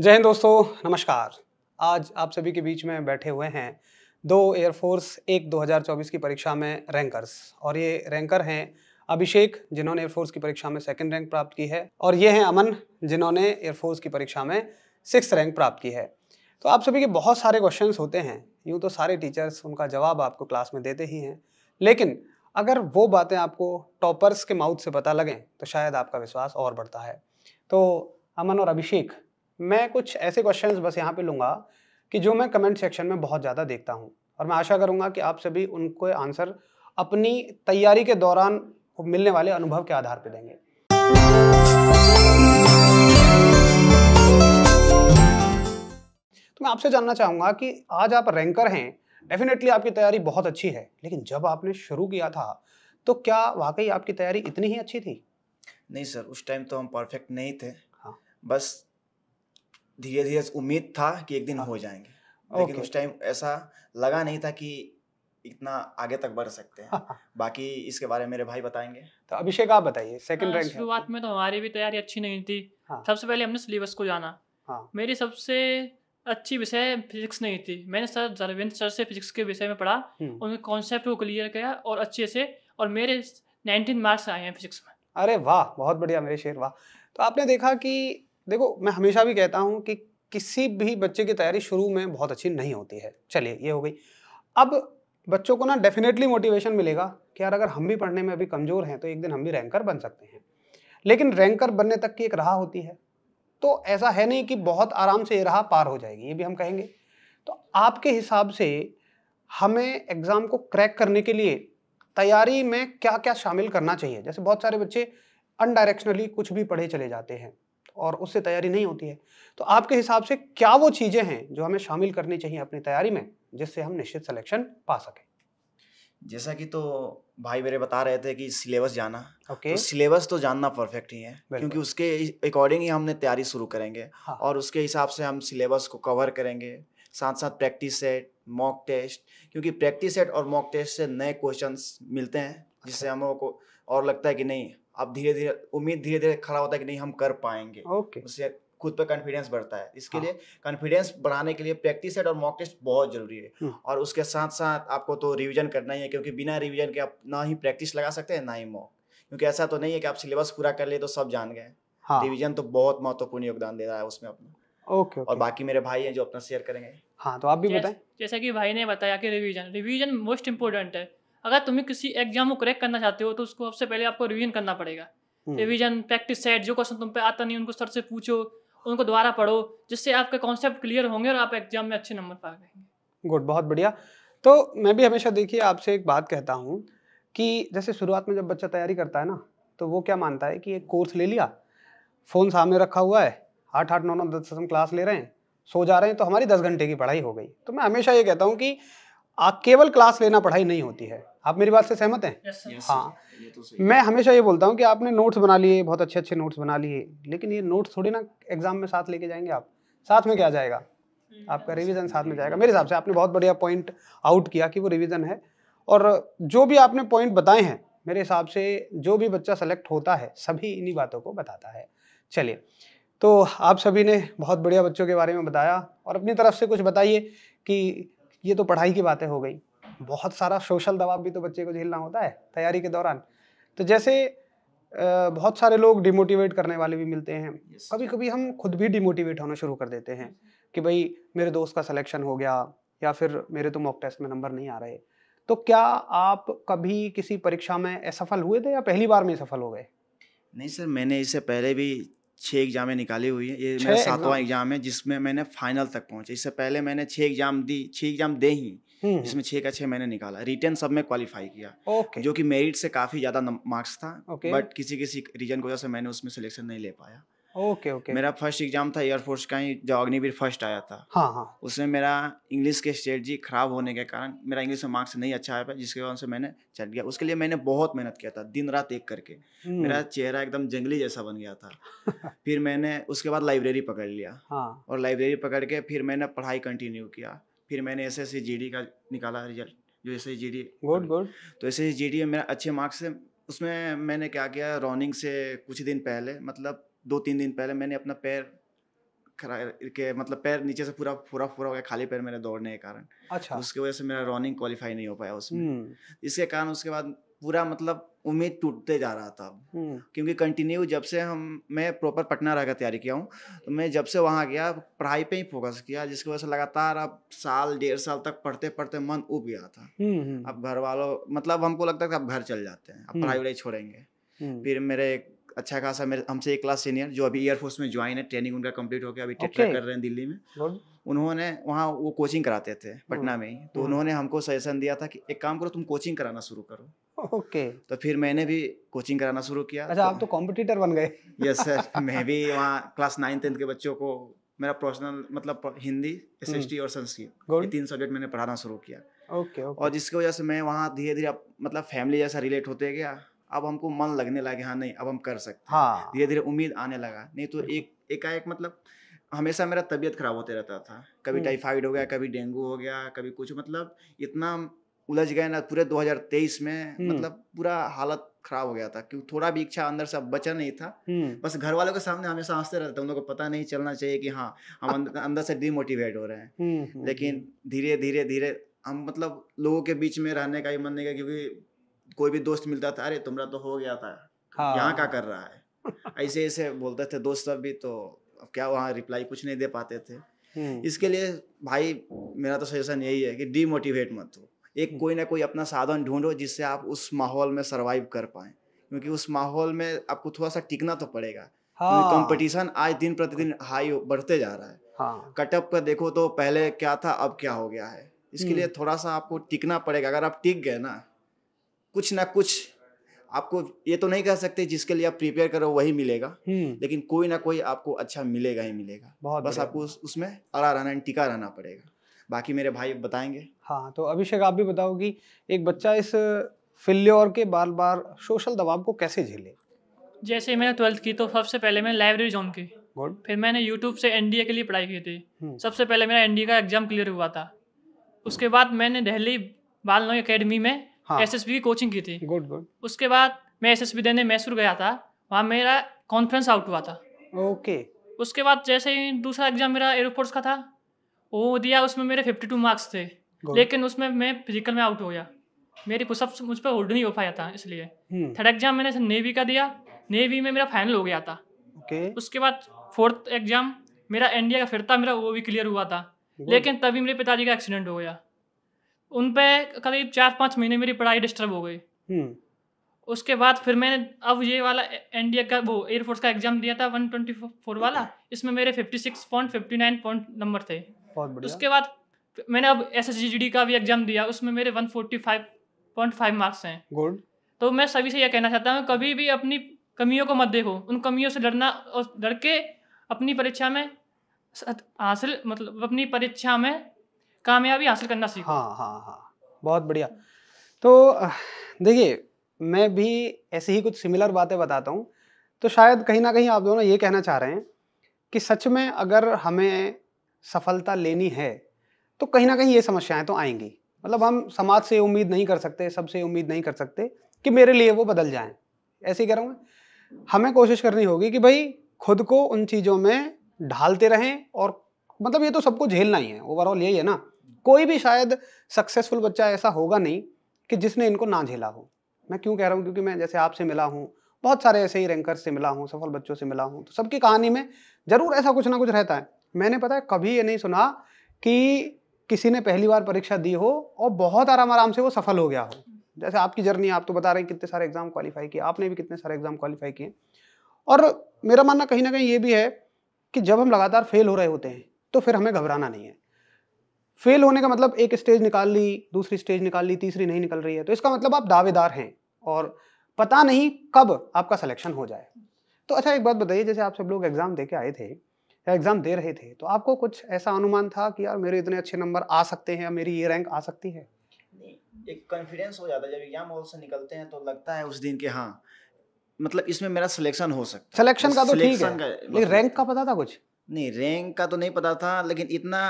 जय हिंद दोस्तों नमस्कार आज आप सभी के बीच में बैठे हुए हैं दो एयरफोर्स एक 2024 की परीक्षा में रैंकर्स और ये रैंकर हैं अभिषेक जिन्होंने एयरफोर्स की परीक्षा में सेकंड रैंक प्राप्त की है और ये हैं अमन जिन्होंने एयरफोर्स की परीक्षा में सिक्स रैंक प्राप्त की है तो आप सभी के बहुत सारे क्वेश्चन होते हैं यूँ तो सारे टीचर्स उनका जवाब आपको क्लास में देते ही हैं लेकिन अगर वो बातें आपको टॉपर्स के माउथ से पता लगें तो शायद आपका विश्वास और बढ़ता है तो अमन और अभिषेक मैं कुछ ऐसे क्वेश्चन बस यहाँ पे लूँगा कि जो मैं कमेंट सेक्शन में बहुत ज़्यादा देखता हूँ और मैं आशा करूँगा कि आप सभी उनको आंसर अपनी तैयारी के दौरान मिलने वाले अनुभव के आधार पर देंगे तो मैं आपसे जानना चाहूंगा कि आज आप रैंकर हैं डेफिनेटली आपकी तैयारी बहुत अच्छी है लेकिन जब आपने शुरू किया था तो क्या वाकई आपकी तैयारी इतनी ही अच्छी थी नहीं सर उस टाइम तो हम परफेक्ट नहीं थे हाँ बस धीरे धीरे उम्मीद था कि एक दिन हाँ। हो जाएंगे लेकिन उस टाइम ऐसा लगा नहीं था कि इतना आगे तक बढ़ सकते हैं हाँ। बाकी इसके बारे में मेरे भाई बताएंगे तो अभिषेक आप बताइए सेकंड रैंक हाँ, शुरुआत में तो हमारी भी तैयारी अच्छी नहीं थी सबसे पहले हमने सिलेबस को जाना मेरी सबसे अच्छी विषय फिजिक्स नहीं थी मैंने सर जरविंद सर से फिजिक्स के विषय में पढ़ा हम्म। उनके कॉन्सेप्ट को क्लियर किया और अच्छे से और मेरे नाइनटीन मार्क्स आए हैं फिजिक्स में अरे वाह बहुत बढ़िया मेरे शेर वाह तो आपने देखा कि देखो मैं हमेशा भी कहता हूँ कि किसी भी बच्चे की तैयारी शुरू में बहुत अच्छी नहीं होती है चलिए ये हो गई अब बच्चों को ना डेफिनेटली मोटिवेशन मिलेगा कि यार अगर हम भी पढ़ने में अभी कमज़ोर हैं तो एक दिन हम भी रैंकर बन सकते हैं लेकिन रैंकर बनने तक की एक राह होती है तो ऐसा है नहीं कि बहुत आराम से ये राह पार हो जाएगी ये भी हम कहेंगे तो आपके हिसाब से हमें एग्ज़ाम को क्रैक करने के लिए तैयारी में क्या क्या शामिल करना चाहिए जैसे बहुत सारे बच्चे अनडायरेक्शनली कुछ भी पढ़े चले जाते हैं और उससे तैयारी नहीं होती है तो आपके हिसाब से क्या वो चीज़ें हैं जो हमें शामिल करनी चाहिए अपनी तैयारी में जिससे हम निश्चित सिलेक्शन पा सकें जैसा कि तो भाई मेरे बता रहे थे कि सिलेबस जाना okay. तो सिलेबस तो जानना परफेक्ट ही है क्योंकि उसके अकॉर्डिंग ही हमने तैयारी शुरू करेंगे हाँ। और उसके हिसाब से हम सिलेबस को कवर करेंगे साथ साथ प्रैक्टिस सेट मॉक टेस्ट क्योंकि प्रैक्टिस सेट और मॉक टेस्ट से नए क्वेश्चंस मिलते हैं जिससे अच्छा। हम लोगों को और लगता है कि नहीं आप धीरे धीरे उम्मीद धीरे धीरे खड़ा होता है कि नहीं हम कर पाएंगे ओके okay. उससे खुद पर कॉन्फिडेंस बढ़ता है इसके हाँ. लिए कॉन्फिडेंस बढ़ाने के लिए प्रैक्टिस सेट और मॉक टेस्ट बहुत जरूरी है हम्म। और उसके साथ साथ आपको तो रिविजन करना ही है क्योंकि बिना रिविजन के आप ना ही प्रैक्टिस लगा सकते हैं ना ही मॉक क्योंकि ऐसा तो नहीं है कि आप सिलेबस पूरा कर लिए तो सब जान गए हाँ. रिविजन तो बहुत महत्वपूर्ण योगदान दे रहा है उसमें अपना ओके और बाकी मेरे भाई हैं जो अपना शेयर करेंगे हाँ तो आप भी बताएं जैसा कि भाई ने बताया कि रिवीजन रिवीजन मोस्ट इम्पोर्टेंट है अगर तुम्हें किसी एग्जाम को क्रैक करना चाहते हो तो उसको सबसे पहले आपको रिविजन करना पड़ेगा रिविजन प्रैक्टिस सेट जो क्वेश्चन तुम पे आता नहीं उनको सर से पूछो उनको दोबारा पढ़ो जिससे आपके कॉन्सेप्ट क्लियर होंगे और आप एग्जाम में अच्छे नंबर पा जाएंगे गुड बहुत बढ़िया तो मैं भी हमेशा देखिए आपसे एक बात कहता हूँ कि जैसे शुरुआत में जब बच्चा तैयारी करता है ना तो वो क्या मानता है कि एक कोर्स ले लिया फ़ोन सामने रखा हुआ है आठ आठ नौ नौ दस दस हम क्लास ले रहे हैं सो जा रहे हैं तो हमारी दस घंटे की पढ़ाई हो गई तो मैं हमेशा ये कहता हूँ कि आप केवल क्लास लेना पढ़ाई नहीं होती है आप मेरी बात से सहमत हैं yes, हाँ। yes, हाँ तो मैं हमेशा ये बोलता हूँ कि आपने नोट्स बना लिए बहुत अच्छे अच्छे नोट्स बना लिए लेकिन ये नोट्स थोड़ी ना एग्जाम में साथ लेके जाएंगे आप साथ में क्या जाएगा हम्म, आपका रिवीजन साथ में जाएगा मेरे हिसाब से आपने बहुत बढ़िया पॉइंट आउट किया कि वो रिवीजन है और जो भी आपने पॉइंट बताए हैं मेरे हिसाब से जो भी बच्चा सेलेक्ट होता है सभी इन्हीं बातों को बताता है चलिए तो आप सभी ने बहुत बढ़िया बच्चों के बारे में बताया और अपनी तरफ से कुछ बताइए कि ये तो पढ़ाई की बातें हो गई बहुत सारा सोशल दबाव भी तो बच्चे को झेलना होता है तैयारी के दौरान तो जैसे बहुत सारे लोग डिमोटिवेट करने वाले भी मिलते हैं yes. कभी कभी हम खुद भी डिमोटिवेट होना शुरू कर देते हैं कि भाई मेरे दोस्त का सिलेक्शन हो गया या फिर मेरे तो मॉक टेस्ट में नंबर नहीं आ रहे तो क्या आप कभी किसी परीक्षा में असफल हुए थे या पहली बार में सफल हो गए नहीं सर मैंने इससे पहले भी छः एग्जामें निकाली हुई है ये मेरा सातवां एग्जाम है जिसमें मैंने फाइनल तक पहुंचा इससे पहले मैंने छः एग्जाम दी छः एग्जाम दे ही हम्म, हम्म। जिसमें छः का छः मैंने निकाला रिटर्न सब में क्वालिफाई किया ओके। जो कि मेरिट से काफ़ी ज़्यादा मार्क्स था बट किसी किसी रीजन की वजह से मैंने उसमें सिलेक्शन नहीं ले पाया ओके ओके मेरा फर्स्ट एग्जाम था एयरफोर्स का ही जो अग्निवीर फर्स्ट आया था हाँ हाँ उसमें मेरा इंग्लिश के स्ट्रेटजी खराब होने के कारण मेरा इंग्लिश में मार्क्स नहीं अच्छा आया जिसके कारण से मैंने चल गया उसके लिए मैंने बहुत मेहनत किया था दिन रात एक करके हम्म। मेरा चेहरा एकदम जंगली जैसा बन गया था फिर मैंने उसके बाद लाइब्रेरी पकड़ लिया हाँ। और लाइब्रेरी पकड़ के फिर मैंने पढ़ाई कंटिन्यू किया फिर मैंने एस एस का निकाला रिजल्ट जो एस एस गुड गुड तो एस एस में मेरा अच्छे मार्क्स से उसमें मैंने क्या किया रॉनिंग से कुछ दिन पहले मतलब दो तीन दिन पहले मैंने अपना पैर के मतलब पैर नीचे से पूरा पूरा पूरा हो गया खाली पैर मेरे दौड़ने के कारण अच्छा उसकी वजह से मेरा रनिंग क्वालिफाई नहीं हो पाया उसमें हम्म। इसके कारण उसके बाद पूरा मतलब उम्मीद टूटते जा रहा था हम्म। क्योंकि कंटिन्यू जब से हम मैं प्रॉपर पटना रहकर तैयारी किया हूँ तो मैं जब से वहाँ गया पढ़ाई पे ही फोकस किया जिसकी वजह से लगातार अब साल डेढ़ साल तक पढ़ते पढ़ते मन उब गया था हम्म, अब घर वालों मतलब हमको लगता था अब घर चल जाते हैं अब पढ़ाई वढ़ाई छोड़ेंगे फिर मेरे एक अच्छा खासा मेरे हमसे एक क्लास सीनियर जो अभी एयरफोर्स में ज्वाइन है ट्रेनिंग उनका कंप्लीट हो गया अभी okay. कर रहे हैं दिल्ली में उन्होंने वहाँ वो कोचिंग कराते थे पटना hmm. में ही तो hmm. उन्होंने हमको सजेशन दिया था कि एक काम करो तुम कोचिंग कराना शुरू करो ओके तो फिर मैंने भी कोचिंग कराना शुरू किया अच्छा तो आप तो कॉम्पिटिटर बन गए यस सर मैं भी वहाँ क्लास नाइन टेंथ के बच्चों को मेरा प्रोफेशनल मतलब हिंदी एस एस टी और संस्कृत तीन सब्जेक्ट मैंने पढ़ाना शुरू किया ओके okay, okay. और जिसकी वजह से मैं वहाँ धीरे धीरे मतलब फैमिली जैसा रिलेट होते गया अब हमको मन लगने लगे हाँ नहीं अब हम कर सकते हाँ धीरे धीरे उम्मीद आने लगा नहीं तो एक एकाएक मतलब हमेशा मेरा तबीयत खराब होते रहता था कभी हम्म। टाइफाइड हो गया कभी डेंगू हो गया कभी कुछ मतलब इतना उलझ गए ना पूरे 2023 में हम्म। मतलब पूरा हालत खराब हो गया था क्योंकि थोड़ा भी इच्छा अंदर से बचा नहीं था हम्म। बस घर वालों के सामने हमेशा हंसते रहते थे उन लोगों को पता नहीं चलना चाहिए कि हाँ हम अंदर से डिमोटिवेट हो रहे हैं लेकिन धीरे धीरे धीरे हम मतलब लोगों के बीच में रहने का भी मन नहीं क्योंकि कोई भी दोस्त मिलता था अरे तुम्हारा तो हो गया था हाँ। यहाँ क्या कर रहा है ऐसे ऐसे बोलते थे दोस्त सब भी तो क्या वहाँ रिप्लाई कुछ नहीं दे पाते थे हम्म। इसके लिए भाई मेरा तो सजेशन यही है कि डीमोटिवेट मत हो एक हम्म। कोई ना कोई अपना साधन ढूंढो जिससे आप उस माहौल में सर्वाइव कर पाए क्योंकि उस माहौल में आपको थोड़ा सा टिकना तो पड़ेगा कंपटीशन हाँ। आज दिन प्रतिदिन हाई बढ़ते जा रहा है हाँ। कटअप का देखो तो पहले क्या था अब क्या हो गया है इसके हम्म। लिए थोड़ा सा आपको टिकना पड़ेगा अगर आप टिक गए ना कुछ ना कुछ आपको ये तो नहीं कह सकते जिसके लिए आप प्रिपेयर करो वही मिलेगा हम्म। लेकिन कोई ना कोई आपको अच्छा मिलेगा ही मिलेगा बहुत बस आपको उस, उसमें अड़ा रहना टिका रहना पड़ेगा बाकी मेरे भाई बताएंगे हाँ तो अभिषेक आप भी बताओ कि एक बच्चा इस फिल्योर के बार बार सोशल दबाव को कैसे झेले जैसे मैंने ट्वेल्थ की तो सबसे पहले मैं लाइब्रेरी जॉइन की Good. फिर मैंने यूट्यूब से एनडीए के लिए पढ़ाई की थी हम्म। सबसे पहले मेरा एनडीए का एग्जाम क्लियर हुआ था उसके बाद मैंने दिल्ली बाल नोई अकेडमी में एस एस बी की कोचिंग की थी गुड गुड उसके बाद मैं एस एस बी देने मैसूर गया था वहाँ मेरा कॉन्फ्रेंस आउट हुआ था ओके उसके बाद जैसे ही दूसरा एग्जाम मेरा एयरफोर्स का था वो दिया उसमें मेरे फिफ्टी टू मार्क्स थे लेकिन उसमें मैं फिजिकल में आउट हो गया मेरी पुशअप मुझ पर होल्ड नहीं हो पाया था इसलिए थर्ड hmm. एग्जाम मैंने नेवी का दिया नेवी में मेरा फाइनल हो गया था okay. उसके बाद फोर्थ एग्जाम मेरा एनडीए का फिर था मेरा वो भी क्लियर हुआ था लेकिन तभी मेरे पिताजी का एक्सीडेंट हो गया उन पर करीब चार पाँच महीने मेरी पढ़ाई डिस्टर्ब हो गई हम्म। उसके बाद फिर मैंने अब ये वाला एनडीए का वो एयरफोर्स का एग्जाम दिया था वन ट्वेंटी फोर वाला इसमें मेरे fifty six point fifty nine point number थे उसके बाद मैंने अब एस एस का भी एग्जाम दिया उसमें मेरे one forty five point five marks हैं गुड तो मैं सभी से यह कहना चाहता हूँ कभी भी अपनी कमियों को मत देखो उन कमियों से लड़ना और लड़के के अपनी परीक्षा में हासिल मतलब अपनी परीक्षा में कामयाबी हासिल करना सीखो हाँ हाँ हाँ बहुत बढ़िया तो देखिए मैं भी ऐसी ही कुछ सिमिलर बातें बताता हूँ तो शायद कहीं ना कहीं आप दोनों ये कहना चाह रहे हैं कि सच में अगर हमें सफलता लेनी है तो कहीं ना कहीं ये समस्याएं तो आएंगी मतलब हम समाज से उम्मीद नहीं कर सकते सबसे उम्मीद नहीं कर सकते कि मेरे लिए वो बदल जाएं ऐसे ही कह रहा हूँ हमें कोशिश करनी होगी कि भाई खुद को उन चीज़ों में ढालते रहें और मतलब ये तो सबको झेलना ही है ओवरऑल यही है ना कोई भी शायद सक्सेसफुल बच्चा ऐसा होगा नहीं कि जिसने इनको ना झेला हो मैं क्यों कह रहा हूँ क्योंकि मैं जैसे आपसे मिला हूँ बहुत सारे ऐसे ही रैंकर्स से मिला हूँ सफल बच्चों से मिला हूँ तो सबकी कहानी में ज़रूर ऐसा कुछ ना कुछ रहता है मैंने पता है कभी ये नहीं सुना कि किसी ने पहली बार परीक्षा दी हो और बहुत आराम आराम से वो सफल हो गया हो जैसे आपकी जर्नी आप तो बता रहे हैं कितने सारे एग्ज़ाम क्वालिफाई किए आपने भी कितने सारे एग्ज़ाम क्वालिफाई किए और मेरा मानना कहीं ना कहीं ये भी है कि जब हम लगातार फेल हो रहे होते हैं तो फिर हमें घबराना नहीं है फेल होने का मतलब एक स्टेज निकाल ली दूसरी स्टेज निकाल ली तीसरी नहीं निकल रही है तो इसका मतलब आप दावेदार हैं और पता नहीं कब आपका सिलेक्शन हो जाए तो अच्छा एक बात बताइए जैसे आप सब लोग एग्ज़ाम दे के आए थे या एग्ज़ाम दे रहे थे तो आपको कुछ ऐसा अनुमान था कि यार मेरे इतने अच्छे नंबर आ सकते हैं या मेरी ये रैंक आ सकती है एक कॉन्फिडेंस हो जाता है जब एग्जाम हॉल से निकलते हैं तो लगता है उस दिन के हाँ मतलब इसमें मेरा सिलेक्शन हो सकता सिलेक्शन का तो ठीक है रैंक का पता था कुछ नहीं रैंक का तो नहीं पता था लेकिन इतना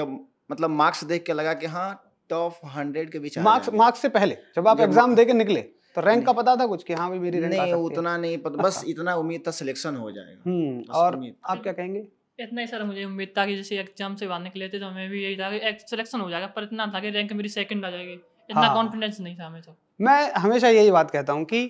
जब मतलब मार्क्स देख के लगा कि हाँ टॉप हंड्रेड के बीच मार्क्स मार्क्स से पहले जब आप एग्जाम दे के निकले तो रैंक का पता था कुछ कि हाँ भी मेरी रैंक नहीं उतना नहीं पता बस इतना उम्मीद था सिलेक्शन हो जाएगा हम्म, और आप क्या कहेंगे इतना ही सर मुझे उम्मीद था कि जैसे एग्जाम से बाहर निकले थे तो हमें भी यही था कि सिलेक्शन हो जाएगा पर इतना था कि रैंक मेरी सेकंड आ जाएगी इतना कॉन्फिडेंस हाँ। नहीं था हमें तो मैं हमेशा यही बात कहता हूँ कि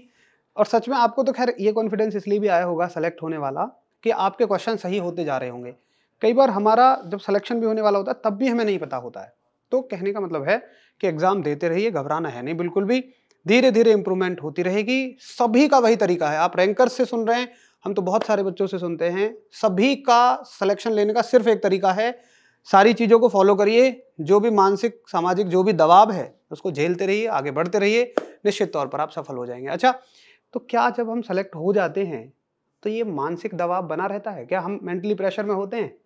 और सच में आपको तो खैर ये कॉन्फिडेंस इसलिए भी आया होगा सेलेक्ट होने वाला कि आपके क्वेश्चन सही होते जा रहे होंगे कई बार हमारा जब सिलेक्शन भी होने वाला होता है तब भी हमें नहीं पता होता है तो कहने का मतलब है कि एग्ज़ाम देते रहिए घबराना है नहीं बिल्कुल भी धीरे धीरे इंप्रूवमेंट होती रहेगी सभी का वही तरीका है आप रैंकर से सुन रहे हैं हम तो बहुत सारे बच्चों से सुनते हैं सभी का सिलेक्शन लेने का सिर्फ एक तरीका है सारी चीज़ों को फॉलो करिए जो भी मानसिक सामाजिक जो भी दबाव है उसको झेलते रहिए आगे बढ़ते रहिए निश्चित तौर पर आप सफल हो जाएंगे अच्छा तो क्या जब हम सेलेक्ट हो जाते हैं तो ये मानसिक दबाव बना रहता है क्या हम मेंटली प्रेशर में होते हैं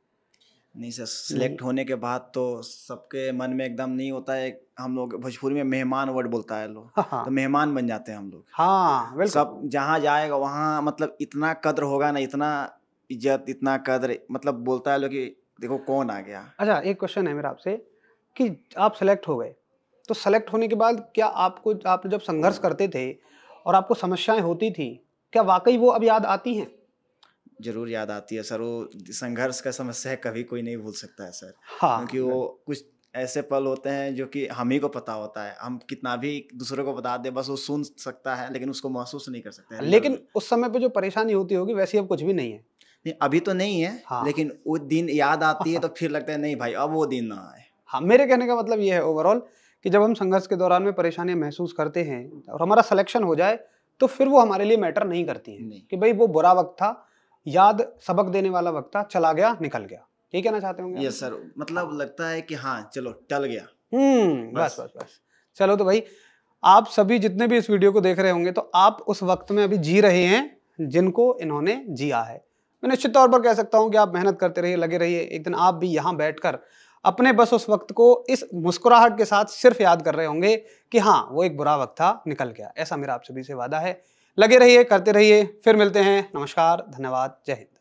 नहीं सर सिलेक्ट होने के बाद तो सबके मन में एकदम नहीं होता है हम लोग भोजपुरी में मेहमान वर्ड बोलता है लोग हाँ।, हाँ। तो मेहमान बन जाते हैं हम लोग हाँ सब जहाँ जाएगा वहाँ मतलब इतना कद्र होगा ना इतना इज्जत इतना कद्र मतलब बोलता है लोग कि देखो कौन आ गया अच्छा एक क्वेश्चन है मेरा आपसे कि आप सेलेक्ट हो गए तो सेलेक्ट होने के बाद क्या आपको आप जब संघर्ष करते थे और आपको समस्याएं होती थी क्या वाकई वो अब याद आती हैं जरूर याद आती है सर वो संघर्ष का समस्या है कभी कोई नहीं भूल सकता है सर हाँ क्योंकि वो हाँ। कुछ ऐसे पल होते हैं जो कि हम ही को पता होता है हम कितना भी दूसरे को बता दे बस वो सुन सकता है लेकिन उसको महसूस नहीं कर सकते लेकिन उस समय पे जो परेशानी होती होगी वैसी अब कुछ भी नहीं है नहीं अभी तो नहीं है हाँ। लेकिन वो दिन याद आती है तो फिर लगता है नहीं भाई अब वो दिन ना आए हाँ मेरे कहने का मतलब ये है ओवरऑल कि जब हम संघर्ष के दौरान में परेशानियाँ महसूस करते हैं और हमारा सिलेक्शन हो जाए तो फिर वो हमारे लिए मैटर नहीं करती है कि भाई वो बुरा वक्त था याद सबक देने वाला वक्ता चला गया निकल गया ये कहना चाहते होंगे यस सर मतलब लगता है कि हाँ चलो टल गया हम्म बस बस बस चलो तो भाई आप सभी जितने भी इस वीडियो को देख रहे होंगे तो आप उस वक्त में अभी जी रहे हैं जिनको इन्होंने जिया है मैं निश्चित तौर पर कह सकता हूँ कि आप मेहनत करते रहिए लगे रहिए एक दिन आप भी यहाँ बैठ अपने बस उस वक्त को इस मुस्कुराहट के साथ सिर्फ याद कर रहे होंगे कि हाँ वो एक बुरा वक्त था निकल गया ऐसा मेरा आप सभी से वादा है लगे रहिए करते रहिए फिर मिलते हैं नमस्कार धन्यवाद जय हिंद